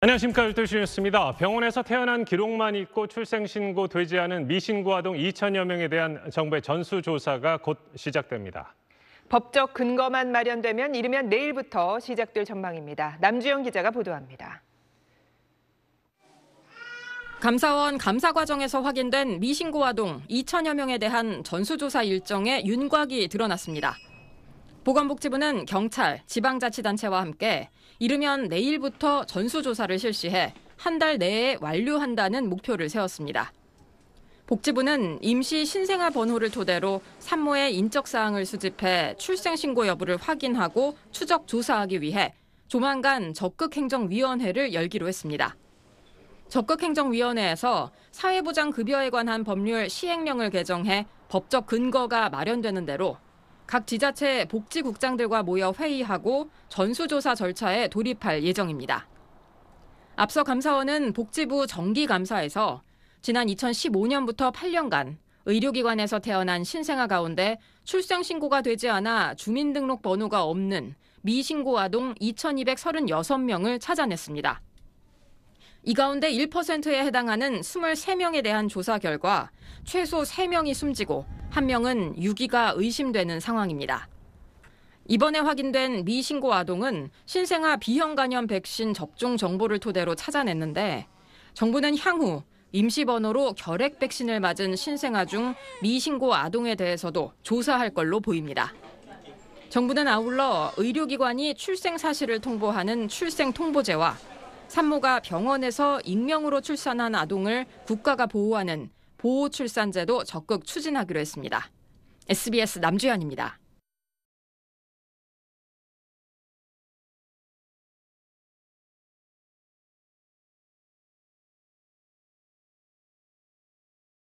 안녕하십니까 12시 뉴스입니다. 병원에서 태어난 기록만 있고 출생신고 되지 않은 미신고 아동 2천여 명에 대한 정부의 전수조사가 곧 시작됩니다. 법적 근거만 마련되면 이르면 내일부터 시작될 전망입니다. 남주영 기자가 보도합니다. 감사원 감사 과정에서 확인된 미신고 아동 2천여 명에 대한 전수조사 일정에 윤곽이 드러났습니다. 보건복지부는 경찰, 지방자치단체와 함께 이르면 내일부터 전수조사를 실시해 한 달 내에 완료한다는 목표를 세웠습니다. 복지부는 임시 신생아 번호를 토대로 산모의 인적 사항을 수집해 출생 신고 여부를 확인하고 추적 조사하기 위해 조만간 적극행정위원회를 열기로 했습니다. 적극행정위원회에서 사회보장급여에 관한 법률 시행령을 개정해 법적 근거가 마련되는 대로 각 지자체 복지국장들과 모여 회의하고 전수조사 절차에 돌입할 예정입니다. 앞서 감사원은 복지부 정기감사에서 지난 2015년부터 8년간 의료기관에서 태어난 신생아 가운데 출생신고가 되지 않아 주민등록 번호가 없는 미신고 아동 2,236명을 찾아냈습니다. 이 가운데 1%에 해당하는 23명에 대한 조사 결과 최소 3명이 숨지고 1명은 유기가 의심되는 상황입니다. 이번에 확인된 미신고 아동은 신생아 비형 간염 백신 접종 정보를 토대로 찾아냈는데 정부는 향후 임시 번호로 결핵 백신을 맞은 신생아 중 미신고 아동에 대해서도 조사할 걸로 보입니다. 정부는 아울러 의료기관이 출생 사실을 통보하는 출생 통보제와 산모가 병원에서 익명으로 출산한 아동을 국가가 보호하는 보호출산제도 적극 추진하기로 했습니다. SBS 남주현입니다.